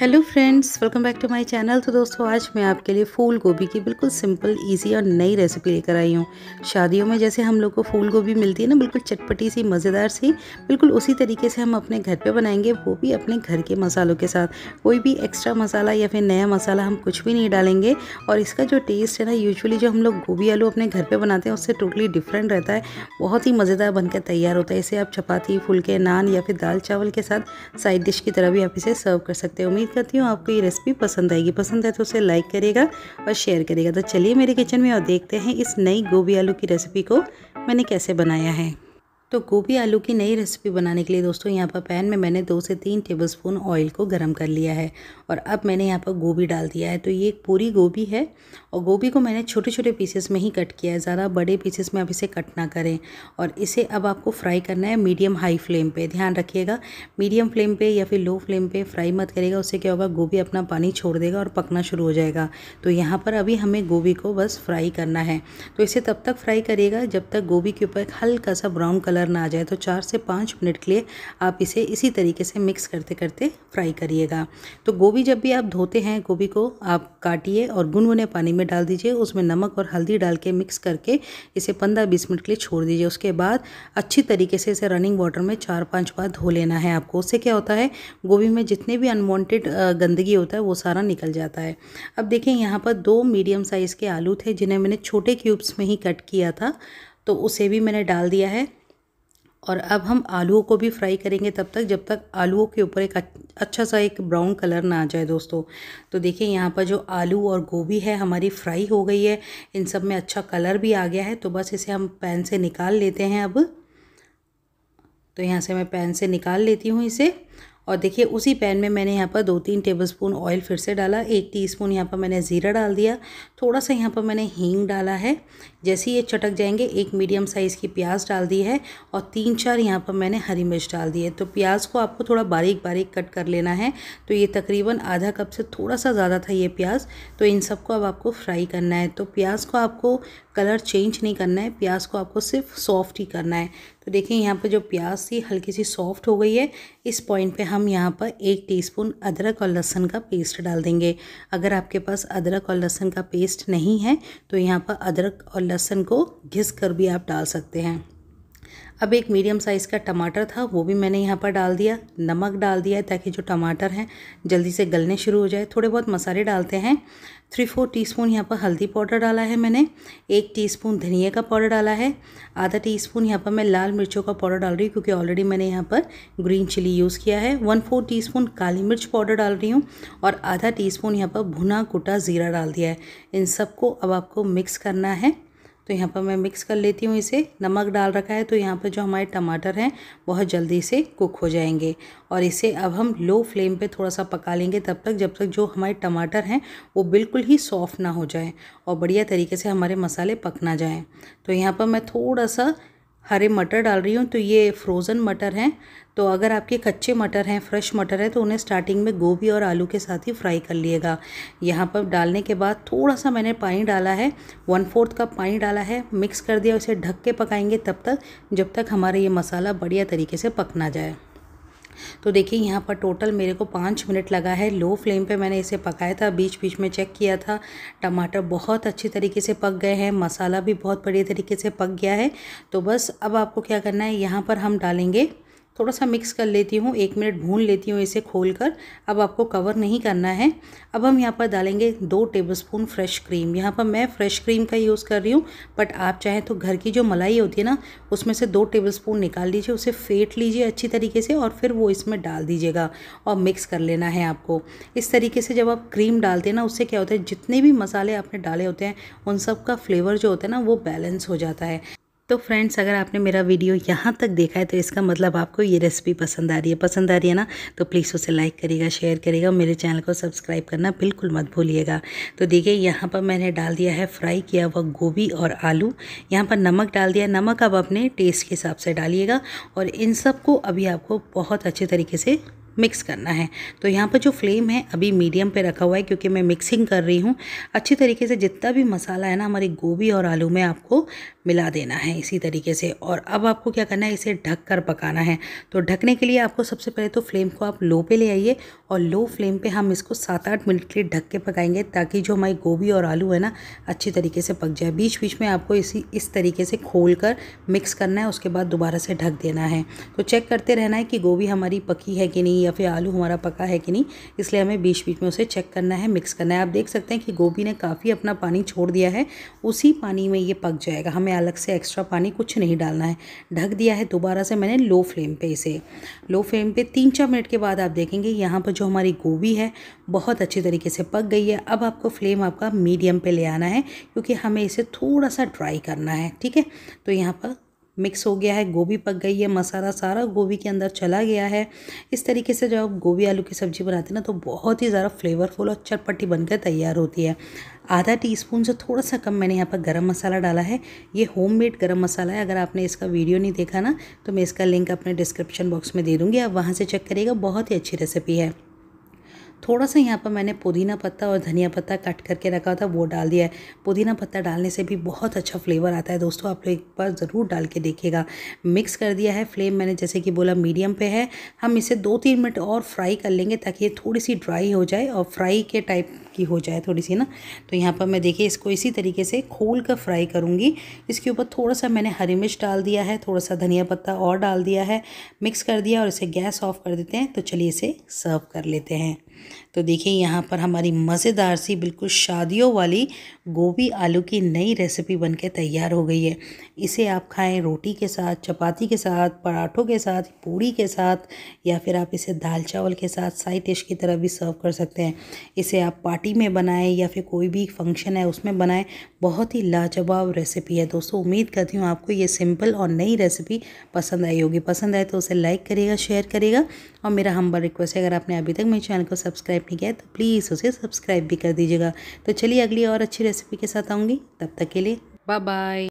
hello friends welcome back to my channel तो दोस्तों आज मैं आपके लिए फूल गोभी की बिल्कुल सिंपल इजी और नई रेसिपी लेकर आई हूँ शादियों में जैसे हम लोग को फूल गोभी मिलती है ना बिल्कुल चटपटी सी मज़ेदार सी बिल्कुल उसी तरीके से हम अपने घर पे बनाएंगे वो भी अपने घर के मसालों के साथ कोई भी एक्स्ट्रा मसाला या फिर नया मसाला हम कुछ भी नहीं डालेंगे और इसका जो टेस्ट है ना यूजली जो हम लोग गोभी आलू अपने घर पर बनाते हैं उससे टोटली डिफरेंट रहता है बहुत ही मज़ेदार बनकर तैयार होता है इसे आप चपाती फुलके नान या फिर दाल चावल के साथ साइड डिश की तरह भी आप इसे सर्व कर सकते हो उम्मीद करती हूँ आपको ये रेसिपी पसंद आएगी पसंद आए तो उसे लाइक करेगा और शेयर करेगा तो चलिए मेरे किचन में और देखते हैं इस नई गोभी आलू की रेसिपी को मैंने कैसे बनाया है तो गोभी आलू की नई रेसिपी बनाने के लिए दोस्तों यहाँ पर पैन में मैंने दो से तीन टेबलस्पून ऑयल को गर्म कर लिया है और अब मैंने यहाँ पर गोभी डाल दिया है तो ये एक पूरी गोभी है और गोभी को मैंने छोटे छोटे पीसेस में ही कट किया है ज़्यादा बड़े पीसेस में आप इसे कट ना करें और इसे अब आपको फ्राई करना है मीडियम हाई फ्लेम पर ध्यान रखिएगा मीडियम फ्लेम पर या फिर लो फ्लेम पर फ्राई मत करेगा उससे क्या होगा गोभी अपना पानी छोड़ देगा और पकना शुरू हो जाएगा तो यहाँ पर अभी हमें गोभी को बस फ्राई करना है तो इसे तब तक फ्राई करिएगा जब तक गोभी के ऊपर हल्का सा ब्राउन कलर कलर ना आ जाए तो चार से पाँच मिनट के लिए आप इसे इसी तरीके से मिक्स करते करते फ्राई करिएगा तो गोभी जब भी आप धोते हैं गोभी को आप काटिए और गुनगुने पानी में डाल दीजिए उसमें नमक और हल्दी डाल के मिक्स करके इसे पंद्रह बीस मिनट के लिए छोड़ दीजिए उसके बाद अच्छी तरीके से इसे रनिंग वाटर में चार पाँच बार धो लेना है आपको उससे क्या होता है गोभी में जितने भी अनवॉन्टेड गंदगी होता है वो सारा निकल जाता है अब देखें यहाँ पर दो मीडियम साइज़ के आलू थे जिन्हें मैंने छोटे क्यूब्स में ही कट किया था तो उसे भी मैंने डाल दिया है और अब हम आलूओं को भी फ्राई करेंगे तब तक जब तक आलूओं के ऊपर एक अच्छा सा एक ब्राउन कलर ना आ जाए दोस्तों तो देखिए यहाँ पर जो आलू और गोभी है हमारी फ्राई हो गई है इन सब में अच्छा कलर भी आ गया है तो बस इसे हम पैन से निकाल लेते हैं अब तो यहाँ से मैं पैन से निकाल लेती हूँ इसे और देखिए उसी पैन में मैंने यहाँ पर दो तीन टेबलस्पून ऑयल फिर से डाला एक टीस्पून यहाँ पर मैंने ज़ीरा डाल दिया थोड़ा सा यहाँ पर मैंने हींग डाला है जैसे ये चटक जाएंगे एक मीडियम साइज़ की प्याज डाल दी है और तीन चार यहाँ पर मैंने हरी मिर्च डाल दी है तो प्याज को आपको थोड़ा बारीक बारीक कट कर लेना है तो ये तकरीबन आधा कप से थोड़ा सा ज़्यादा था ये प्याज तो इन सबको अब आपको फ्राई करना है तो प्याज को आपको कलर चेंज नहीं करना है प्याज को आपको सिर्फ सॉफ्ट ही करना है तो देखिए यहाँ पर जो प्याज थी हल्की सी सॉफ्ट हो गई है इस पॉइंट पे हम यहाँ पर एक टीस्पून अदरक और लहसुन का पेस्ट डाल देंगे अगर आपके पास अदरक और लहसुन का पेस्ट नहीं है तो यहाँ पर अदरक और लहसुन को घिस कर भी आप डाल सकते हैं अब एक मीडियम साइज़ का टमाटर था वो भी मैंने यहाँ पर डाल दिया नमक डाल दिया है ताकि जो टमाटर हैं जल्दी से गलने शुरू हो जाए थोड़े बहुत मसाले डालते हैं थ्री फोर टीस्पून यहाँ पर हल्दी पाउडर डाला है मैंने एक टीस्पून धनिया का पाउडर डाला है आधा टी स्पून यहाँ पर मैं लाल मिर्चों का पाउडर डाल रही हूँ क्योंकि ऑलरेडी मैंने यहाँ पर ग्रीन चिली यूज़ किया है वन फोर टी काली मिर्च पाउडर डाल रही हूँ और आधा टी स्पून यहाँ पर भुना कुटा ज़ीरा डाल दिया है इन सबको अब आपको मिक्स करना है तो यहाँ पर मैं मिक्स कर लेती हूँ इसे नमक डाल रखा है तो यहाँ पर जो हमारे टमाटर हैं बहुत जल्दी से कुक हो जाएंगे और इसे अब हम लो फ्लेम पे थोड़ा सा पका लेंगे तब तक जब तक जो हमारे टमाटर हैं वो बिल्कुल ही सॉफ्ट ना हो जाए और बढ़िया तरीके से हमारे मसाले पक ना जाएँ तो यहाँ पर मैं थोड़ा सा हरे मटर डाल रही हूँ तो ये फ्रोज़न मटर हैं तो अगर आपके कच्चे मटर हैं फ्रेश मटर हैं तो उन्हें स्टार्टिंग में गोभी और आलू के साथ ही फ्राई कर लिएगा यहाँ पर डालने के बाद थोड़ा सा मैंने पानी डाला है वन फोर्थ कप पानी डाला है मिक्स कर दिया उसे ढक के पकाएंगे तब तक जब तक हमारा ये मसाला बढ़िया तरीके से पकना जाए तो देखिए यहाँ पर टोटल मेरे को पाँच मिनट लगा है लो फ्लेम पे मैंने इसे पकाया था बीच बीच में चेक किया था टमाटर बहुत अच्छी तरीके से पक गए हैं मसाला भी बहुत बढ़िया तरीके से पक गया है तो बस अब आपको क्या करना है यहाँ पर हम डालेंगे थोड़ा सा मिक्स कर लेती हूँ एक मिनट भून लेती हूँ इसे खोल कर अब आपको कवर नहीं करना है अब हम यहाँ पर डालेंगे दो टेबलस्पून फ्रेश क्रीम यहाँ पर मैं फ्रेश क्रीम का यूज़ कर रही हूँ बट आप चाहें तो घर की जो मलाई होती है ना उसमें से दो टेबलस्पून निकाल लीजिए उसे फेंट लीजिए अच्छी तरीके से और फिर वो इसमें डाल दीजिएगा और मिक्स कर लेना है आपको इस तरीके से जब आप क्रीम डालते हैं ना उससे क्या होता है जितने भी मसाले आपने डाले होते हैं उन सब का फ्लेवर जो होता है ना वो बैलेंस हो जाता है तो फ्रेंड्स अगर आपने मेरा वीडियो यहाँ तक देखा है तो इसका मतलब आपको ये रेसिपी पसंद आ रही है पसंद आ रही है ना तो प्लीज़ उसे लाइक करिएगा शेयर करिएगा मेरे चैनल को सब्सक्राइब करना बिल्कुल मत भूलिएगा तो देखिए यहाँ पर मैंने डाल दिया है फ्राई किया हुआ गोभी और आलू यहाँ पर नमक डाल दिया नमक अब अपने टेस्ट के हिसाब से डालिएगा और इन सबको अभी आपको बहुत अच्छे तरीके से मिक्स करना है तो यहाँ पर जो फ्लेम है अभी मीडियम पे रखा हुआ है क्योंकि मैं मिक्सिंग कर रही हूँ अच्छी तरीके से जितना भी मसाला है ना हमारी गोभी और आलू में आपको मिला देना है इसी तरीके से और अब आपको क्या करना है इसे ढक कर पकाना है तो ढकने के लिए आपको सबसे पहले तो फ्लेम को आप लो पे ले आइए और लो फ्लेम पे हम इसको सात आठ मिनट के लिए ढक के पकाएंगे ताकि जो हमारी गोभी और आलू है ना अच्छी तरीके से पक जाए बीच बीच में आपको इसी इस तरीके से खोल कर मिक्स करना है उसके बाद दोबारा से ढक देना है तो चेक करते रहना है कि गोभी हमारी पकी है कि नहीं या फिर आलू हमारा पका है कि नहीं इसलिए हमें बीच बीच में उसे चेक करना है मिक्स करना है आप देख सकते हैं कि गोभी ने काफ़ी अपना पानी छोड़ दिया है उसी पानी में ये पक जाएगा हमें अलग से एक्स्ट्रा पानी कुछ नहीं डालना है ढक दिया है दोबारा से मैंने लो फ्लेम पर इसे लो फ्लेम पर तीन चार मिनट के बाद आप देखेंगे यहाँ पर जो हमारी गोभी है बहुत अच्छी तरीके से पक गई है अब आपको फ्लेम आपका मीडियम पर ले आना है क्योंकि हमें इसे थोड़ा सा ड्राई करना है ठीक है तो यहाँ पर मिक्स हो गया है गोभी पक गई है मसाला सारा गोभी के अंदर चला गया है इस तरीके से जब आप गोभी आलू की सब्ज़ी बनाते हैं ना तो बहुत ही ज़्यादा फ्लेवरफुल और चटपटी बनकर तैयार होती है आधा टी स्पून से थोड़ा सा कम मैंने यहाँ पर गरम मसाला डाला है ये होममेड गरम मसाला है अगर आपने इसका वीडियो नहीं देखा ना तो मैं इसका लिंक अपने डिस्क्रिप्शन बॉक्स में दे दूँगी आप वहाँ से चेक करिएगा बहुत ही अच्छी रेसिपी है थोड़ा सा यहाँ पर मैंने पुदीना पत्ता और धनिया पत्ता कट करके रखा था वो डाल दिया है पुदीना पत्ता डालने से भी बहुत अच्छा फ्लेवर आता है दोस्तों आप लोग एक बार ज़रूर डाल के देखिएगा मिक्स कर दिया है फ्लेम मैंने जैसे कि बोला मीडियम पे है हम इसे दो तीन मिनट और फ्राई कर लेंगे ताकि ये थोड़ी सी ड्राई हो जाए और फ्राई के टाइप आपकी हो जाए थोड़ी सी ना तो यहाँ पर मैं देखिए इसको इसी तरीके से खोल कर फ्राई करूँगी इसके ऊपर थोड़ा सा मैंने हरी मिर्च डाल दिया है थोड़ा सा धनिया पत्ता और डाल दिया है मिक्स कर दिया और इसे गैस ऑफ कर देते हैं तो चलिए इसे सर्व कर लेते हैं तो देखिए यहाँ पर हमारी मज़ेदार सी बिल्कुल शादियों वाली गोभी आलू की नई रेसिपी के तैयार हो गई है इसे आप खाएं रोटी के साथ चपाती के साथ पराठों के साथ पूड़ी के साथ या फिर आप इसे दाल चावल के साथ साइड डिश की तरह भी सर्व कर सकते हैं इसे आप पार्टी पार्टी में बनाएं या फिर कोई भी फंक्शन है उसमें बनाएं बहुत ही लाजवाब रेसिपी है दोस्तों उम्मीद करती हूँ आपको ये सिंपल और नई रेसिपी पसंद आई होगी पसंद आए तो उसे लाइक करिएगा शेयर करिएगा और मेरा हम्बल रिक्वेस्ट है अगर आपने अभी तक मेरे चैनल को सब्सक्राइब नहीं किया है तो प्लीज़ उसे सब्सक्राइब भी कर दीजिएगा तो चलिए अगली और अच्छी रेसिपी के साथ आऊँगी तब तक के लिए बाय बाय